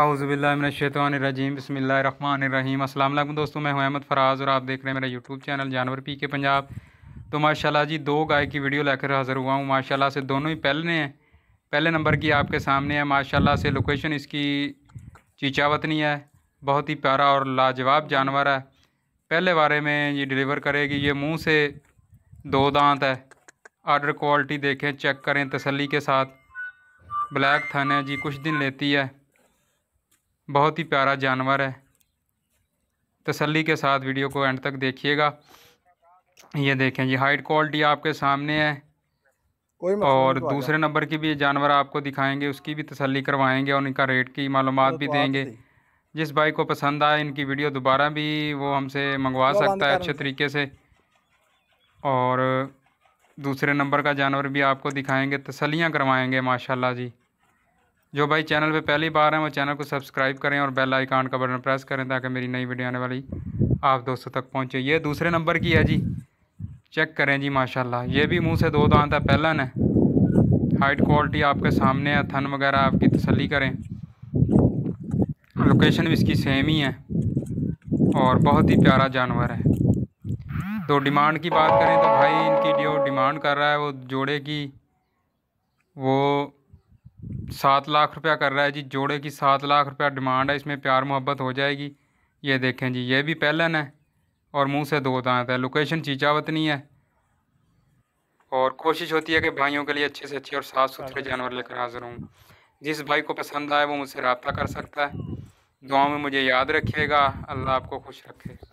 आउज़बिल्लाशैतरजीम बसमीम असल दोस्तों मैं हूं अहमद फराज और आप देख रहे हैं मेरा यूट्यूब चैनल जानवर पी के पंजाब तो माशाल्लाह जी दो गाय की वीडियो लेकर हाज़िर हुआ हूं माशाल्लाह से दोनों ही पहले हैं पहले नंबर की आपके सामने है माशाल्लाह से लोकेशन इसकी चीचावतनी है बहुत ही प्यारा और लाजवाब जानवर है पहले बारे में ये डिलीवर करेगी ये मुँह से दो दांत है आर्डर क्वालिटी देखें चेक करें तसली के साथ ब्लैक थन है जी कुछ दिन लेती है बहुत ही प्यारा जानवर है तसल्ली के साथ वीडियो को एंड तक देखिएगा ये देखें जी हाइट क्वालिटी आपके सामने है कोई और तो दूसरे नंबर की भी जानवर आपको दिखाएंगे उसकी भी तसल्ली करवाएंगे और इनका रेट की मालूम भी देंगे जिस भाई को पसंद आए इनकी वीडियो दोबारा भी वो हमसे मंगवा सकता है अच्छे तरीके से और दूसरे नंबर का जानवर भी आपको दिखाएंगे तसलियाँ करवाएंगे माशाल्लाह जी जो भाई चैनल पे पहली बार हैं वो चैनल को सब्सक्राइब करें और बेल आइकान का बटन प्रेस करें ताकि मेरी नई वीडियो आने वाली आप दोस्तों तक पहुंचे ये दूसरे नंबर की है जी चेक करें जी माशाल्लाह ये भी मुंह से दो दांत है पहला है हाइट क्वालिटी आपके सामने है थन वगैरह आपकी तसली करें लोकेशन भी इसकी सेम ही है और बहुत ही प्यारा जानवर है तो डिमांड की बात करें तो भाई इनकी जो डिमांड कर रहा है वो जोड़े की वो सात लाख रुपया कर रहा है जी जोड़े की सात लाख रुपया डिमांड है इसमें प्यार मोहब्बत हो जाएगी ये देखें जी ये भी पहलन है और मुंह से दो दांत है लोकेशन चीचा नहीं है और कोशिश होती है कि भाइयों के लिए अच्छे से अच्छे और साफ़ सुथरे जानवर लेकर हाजिर हूँ जिस भाई को पसंद आए वो मुझसे रबता कर सकता है दुआ में मुझे याद रखिएगा अल्लाह आपको खुश रखे